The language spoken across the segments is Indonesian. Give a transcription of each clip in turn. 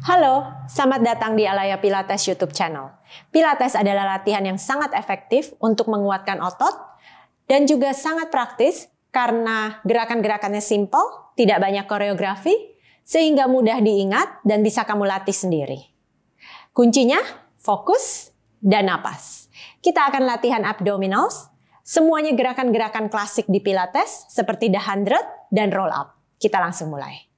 Halo, selamat datang di Alaya Pilates YouTube channel. Pilates adalah latihan yang sangat efektif untuk menguatkan otot dan juga sangat praktis karena gerakan-gerakannya simple, tidak banyak koreografi, sehingga mudah diingat dan bisa kamu latih sendiri. Kuncinya fokus dan napas. Kita akan latihan abdominals, semuanya gerakan-gerakan klasik di Pilates seperti the hundred dan roll up. Kita langsung mulai.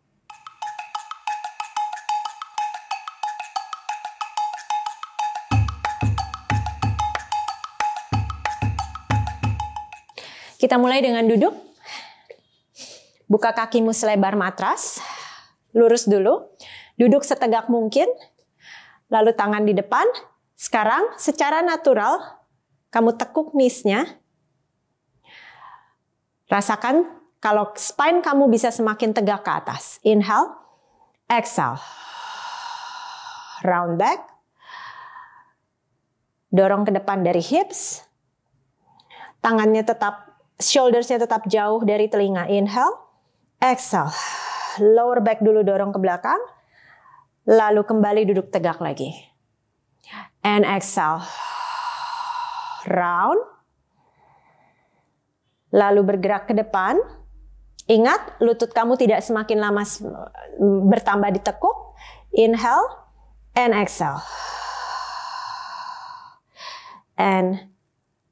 Kita mulai dengan duduk. Buka kakimu selebar matras. Lurus dulu. Duduk setegak mungkin. Lalu tangan di depan. Sekarang secara natural kamu tekuk knees-nya, Rasakan kalau spine kamu bisa semakin tegak ke atas. Inhale, exhale. Round back. Dorong ke depan dari hips. Tangannya tetap shouldersnya tetap jauh dari telinga. Inhale, exhale. Lower back dulu dorong ke belakang, lalu kembali duduk tegak lagi. And exhale, round. Lalu bergerak ke depan. Ingat, lutut kamu tidak semakin lama bertambah ditekuk. Inhale and exhale. And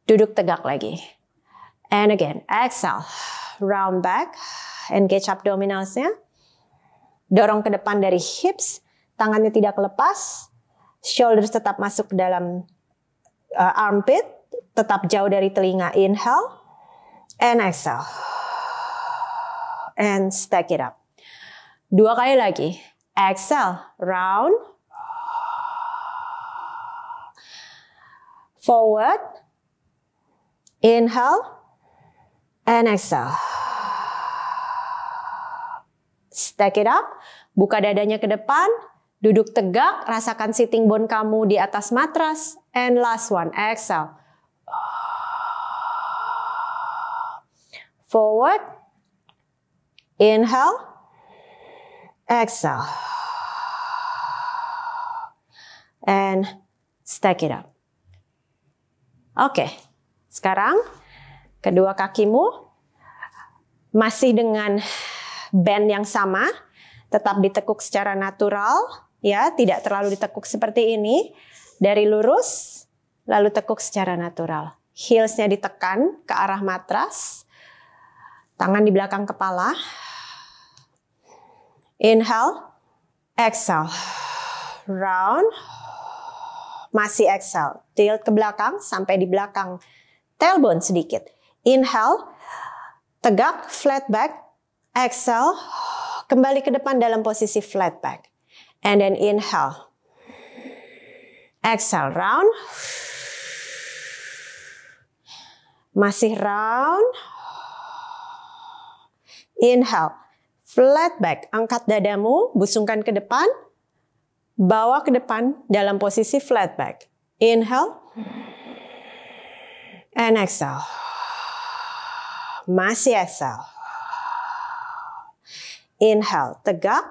duduk tegak lagi. And again, exhale. Round back, engage abdominalsnya. Dorong ke depan dari hips, tangannya tidak lepas. Shoulders tetap masuk ke dalam uh, armpit, tetap jauh dari telinga. Inhale, and exhale. And stack it up. Dua kali lagi. Exhale, round. Forward. Inhale and exhale. Stack it up, buka dadanya ke depan, duduk tegak, rasakan sitting bone kamu di atas matras, and last one, exhale. Forward, inhale, exhale. And stack it up. Oke, okay. sekarang Kedua kakimu masih dengan band yang sama, tetap ditekuk secara natural, ya, tidak terlalu ditekuk seperti ini. Dari lurus, lalu tekuk secara natural. Heelsnya ditekan ke arah matras, tangan di belakang kepala. Inhale, exhale, round, masih exhale, tilt ke belakang sampai di belakang tailbone sedikit Inhale, tegak, flat back. Exhale, kembali ke depan dalam posisi flat back. And then inhale. Exhale, round. Masih round. Inhale, flat back. Angkat dadamu, busungkan ke depan. Bawa ke depan dalam posisi flat back. Inhale. And exhale. Masih exhale. Inhale, tegak.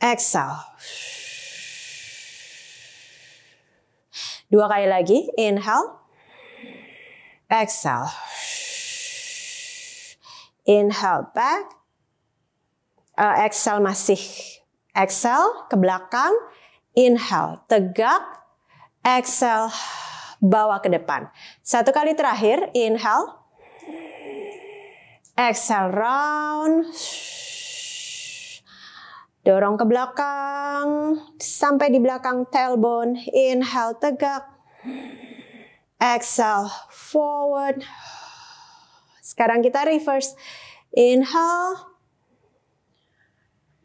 Exhale. Dua kali lagi, inhale. Exhale. Inhale back. Uh, exhale masih. Exhale ke belakang. Inhale, tegak. Exhale, bawa ke depan. Satu kali terakhir, inhale. Exhale round. Dorong ke belakang. Sampai di belakang tailbone. Inhale tegak. Exhale forward. Sekarang kita reverse. Inhale.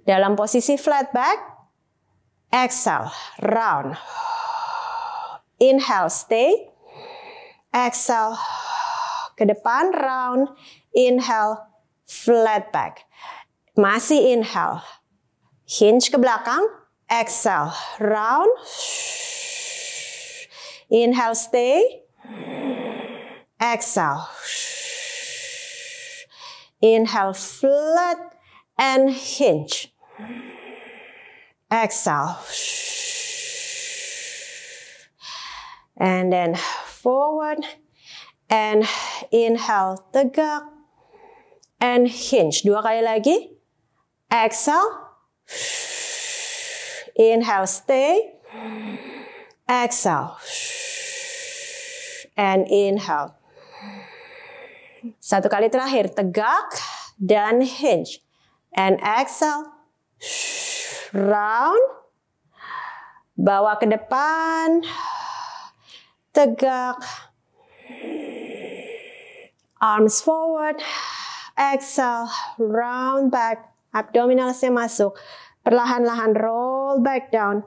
Dalam posisi flat back. Exhale round. Inhale stay. Exhale ke depan round. Inhale, flat back. Masih inhale. Hinge ke belakang. Exhale, round. Inhale, stay. Exhale. Inhale, flat and hinge. Exhale. And then forward and inhale, tegak. and hinge. Dua kali lagi. Exhale. Inhale, stay. Exhale. And inhale. Satu kali terakhir, tegak dan hinge. And exhale. Round. Bawa ke depan. Tegak. Arms forward. Exhale, round back. Abdominalnya masuk. Perlahan-lahan roll back down.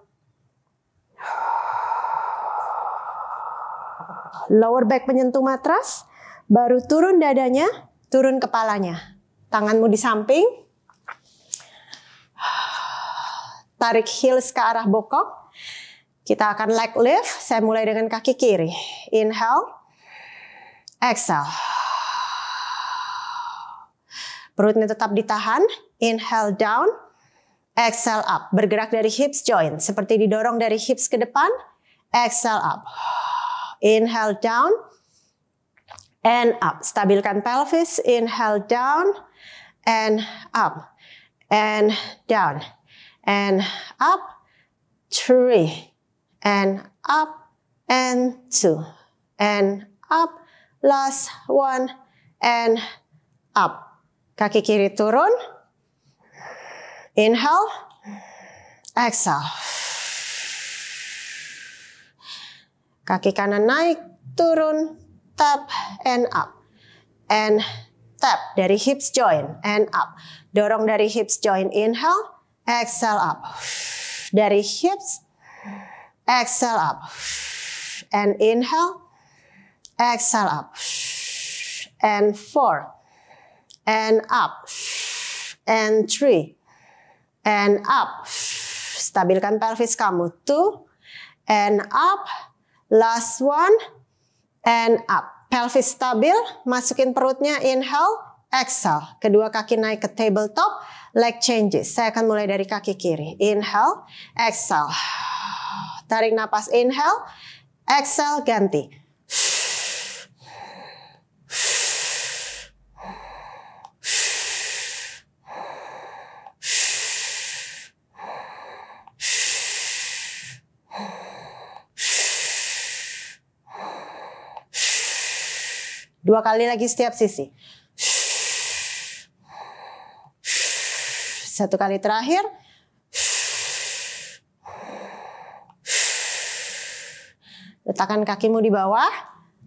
Lower back menyentuh matras. Baru turun dadanya, turun kepalanya. Tanganmu di samping. Tarik heels ke arah bokong. Kita akan leg lift. Saya mulai dengan kaki kiri. Inhale. Exhale. Perutnya tetap ditahan. Inhale down. Exhale up. Bergerak dari hips joint. Seperti didorong dari hips ke depan. Exhale up. Inhale down. And up. Stabilkan pelvis. Inhale down. And up. And down. And up. Three. And up. And two. And up. Last one. And up. Kaki kiri turun. Inhale. Exhale. Kaki kanan naik, turun, tap and up. And tap dari hips join and up. Dorong dari hips join, inhale, exhale up. Dari hips exhale up. And inhale, exhale up. And four, and up and three and up stabilkan pelvis kamu two and up last one and up pelvis stabil masukin perutnya inhale exhale kedua kaki naik ke tabletop leg changes saya akan mulai dari kaki kiri inhale exhale tarik nafas, inhale exhale ganti Dua kali lagi setiap sisi. Satu kali terakhir. Letakkan kakimu di bawah,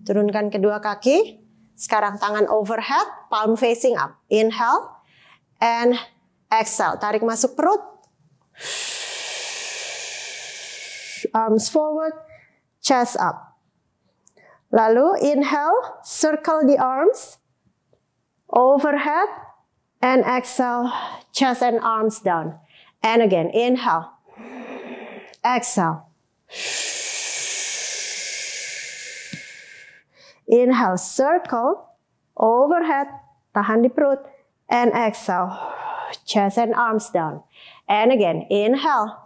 turunkan kedua kaki. Sekarang tangan overhead, palm facing up. Inhale and exhale. Tarik masuk perut. Arms forward, chest up. Lalu inhale, circle the arms, overhead, and exhale, chest and arms down. And again, inhale, exhale. Inhale, circle, overhead, tahan di perut. And exhale, chest and arms down. And again, inhale,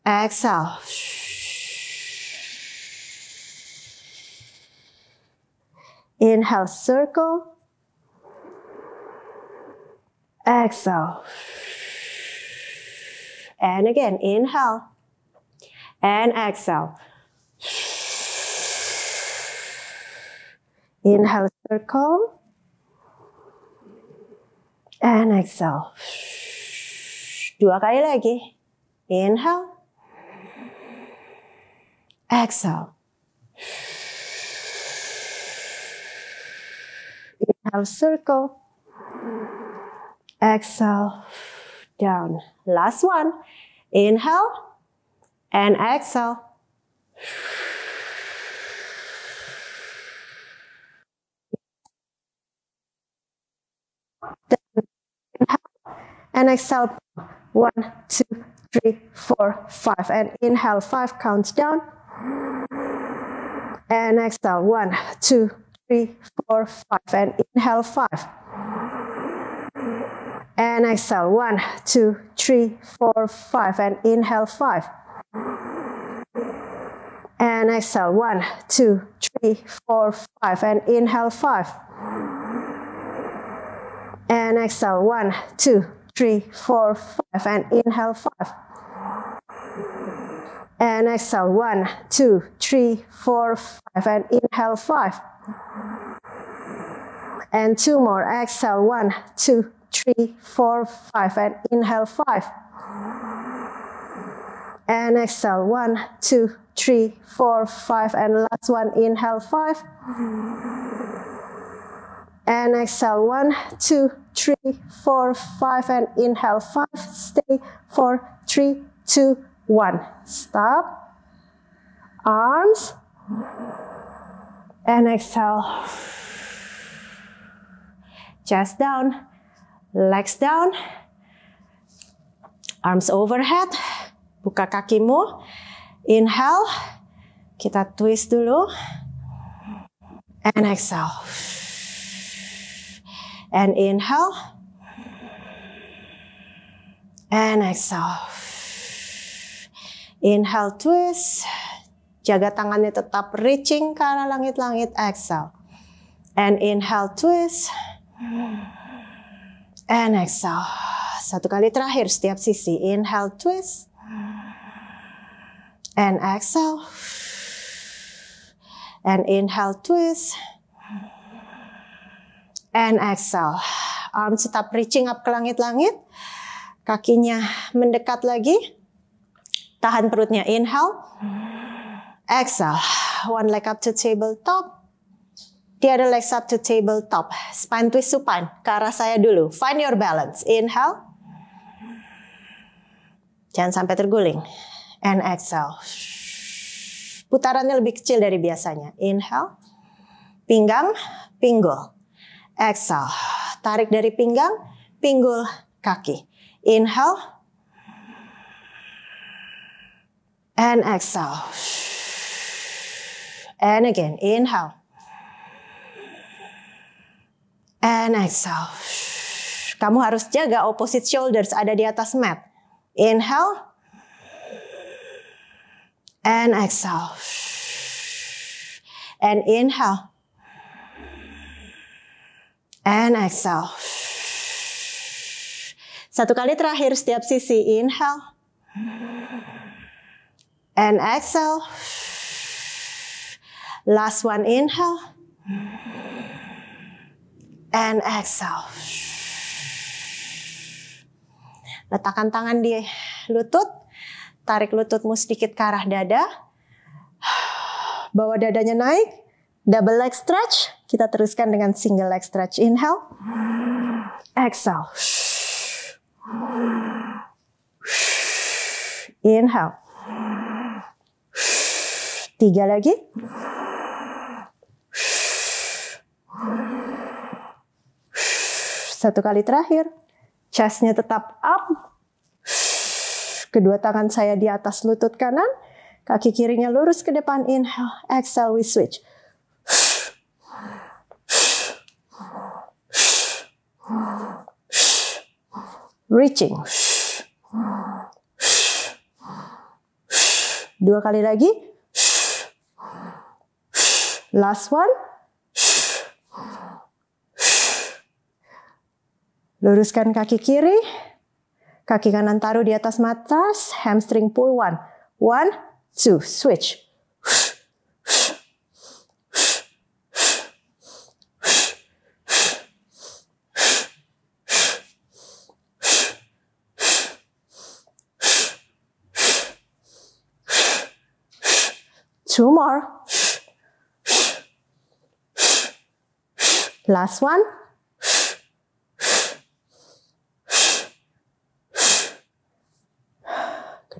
exhale. Inhale, circle. Exhale. And again, inhale and exhale. Inhale, circle. And exhale. Dua kali lagi. Inhale. Exhale. now circle exhale down last one inhale and exhale and exhale one two three four five and inhale five counts down and exhale one two three, four, five, and inhale five. And exhale one, two, three, four, five, and inhale five. And exhale one, two, three, four, five, and inhale five. And exhale one, two, three, four, five, and inhale five. And exhale one, two, three, four, five, and inhale five. And two more. Exhale, one, two, three, four, five. And inhale, five. And exhale, one, two, three, four, five. And last one, inhale, five. And exhale, one, two, three, four, five. And inhale, five. Stay, four, three, two, one. Stop. Arms. and exhale. Chest down, legs down, arms overhead, buka kakimu, inhale, kita twist dulu, and exhale, and inhale, and exhale, inhale twist, Jaga tangannya tetap reaching ke arah langit-langit. Exhale. And inhale, twist. And exhale. Satu kali terakhir setiap sisi. Inhale, twist. And exhale. And inhale, twist. And exhale. Arms tetap reaching up ke langit-langit. Kakinya mendekat lagi. Tahan perutnya. Inhale. Exhale, one leg up to tabletop. The other leg up to tabletop. Spine twist supine, ke arah saya dulu. Find your balance. Inhale. Jangan sampai terguling. And exhale. Putarannya lebih kecil dari biasanya. Inhale. Pinggang, pinggul. Exhale. Tarik dari pinggang, pinggul, kaki. Inhale. And exhale. And again, inhale. And exhale. Kamu harus jaga opposite shoulders ada di atas mat. Inhale. And exhale. And inhale. And exhale. Satu kali terakhir setiap sisi. Inhale. And exhale. Last one, inhale. And exhale. Letakkan tangan di lutut. Tarik lututmu sedikit ke arah dada. Bawa dadanya naik. Double leg stretch. Kita teruskan dengan single leg stretch. Inhale. Exhale. Inhale. Tiga lagi. Satu kali terakhir, chestnya tetap up. Kedua tangan saya di atas lutut kanan, kaki kirinya lurus ke depan. Inhale, exhale, we switch. Reaching. Dua kali lagi. Last one. Luruskan kaki kiri, kaki kanan taruh di atas matras, hamstring pull one. One, two, switch. Two more. Last one.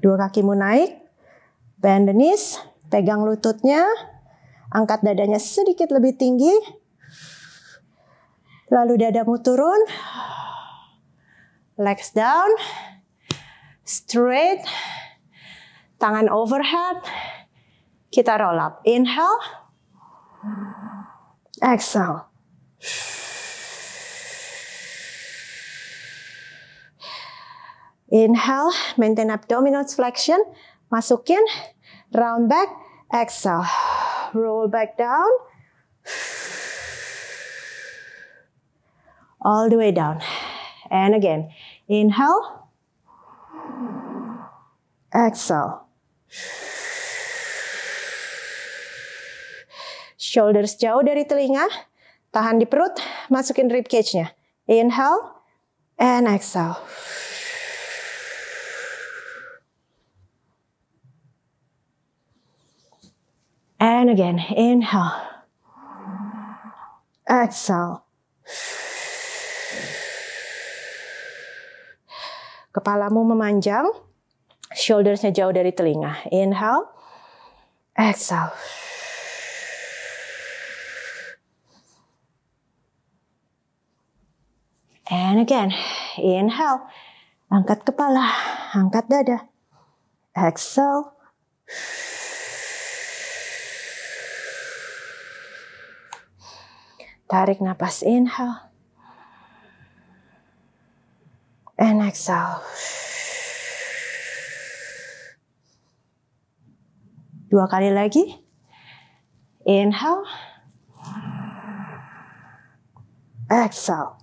Dua kakimu naik, bend the knees, pegang lututnya, angkat dadanya sedikit lebih tinggi, lalu dadamu turun, legs down, straight, tangan overhead, kita roll up, inhale, exhale. Inhale, maintain abdominal flexion. Masukin, round back, exhale. Roll back down. All the way down. And again, inhale. Exhale. Shoulders jauh dari telinga. Tahan di perut, masukin ribcage nya Inhale and exhale. And again, inhale. Exhale. Kepalamu memanjang, shouldersnya jauh dari telinga. Inhale. Exhale. And again, inhale, angkat kepala, angkat dada. Exhale. Tarik nafas, inhale. And exhale. Dua kali lagi. Inhale. Exhale.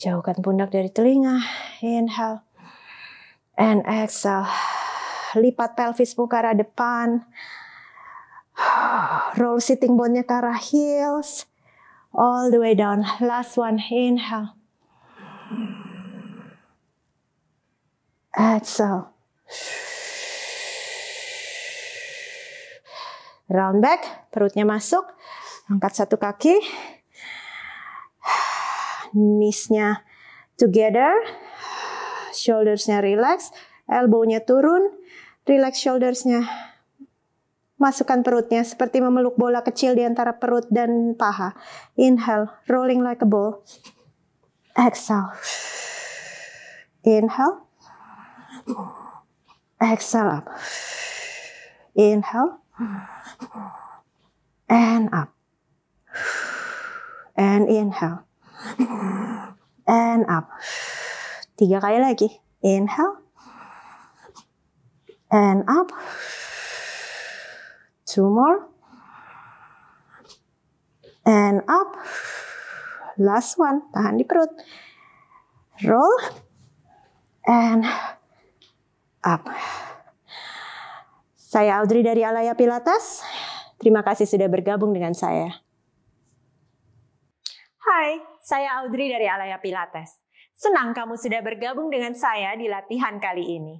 Jauhkan pundak dari telinga. Inhale. And exhale lipat pelvismu ke arah depan. Roll sitting bone-nya ke arah heels. All the way down. Last one, inhale. Exhale. Round back, perutnya masuk. Angkat satu kaki. Knees-nya together. Shoulders-nya relax. Elbow-nya turun. Relax shouldersnya. Masukkan perutnya seperti memeluk bola kecil di antara perut dan paha. Inhale, rolling like a ball. Exhale. Inhale. Exhale up. Inhale. And up. And inhale. And up. Tiga kali lagi. Inhale and up. Two more. And up. Last one, tahan di perut. Roll. And up. Saya Audrey dari Alaya Pilates. Terima kasih sudah bergabung dengan saya. Hai, saya Audrey dari Alaya Pilates. Senang kamu sudah bergabung dengan saya di latihan kali ini.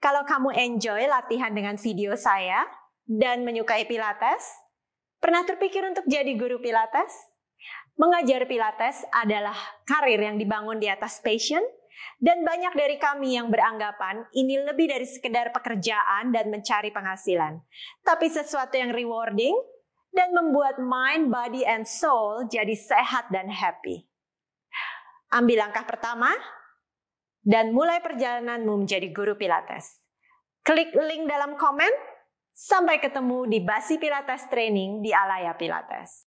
Kalau kamu enjoy latihan dengan video saya dan menyukai Pilates, pernah terpikir untuk jadi guru Pilates? Mengajar Pilates adalah karir yang dibangun di atas passion, dan banyak dari kami yang beranggapan ini lebih dari sekedar pekerjaan dan mencari penghasilan, tapi sesuatu yang rewarding dan membuat mind, body, and soul jadi sehat dan happy. Ambil langkah pertama, dan mulai perjalananmu menjadi guru Pilates. Klik link dalam komen. Sampai ketemu di Basi Pilates Training di Alaya Pilates.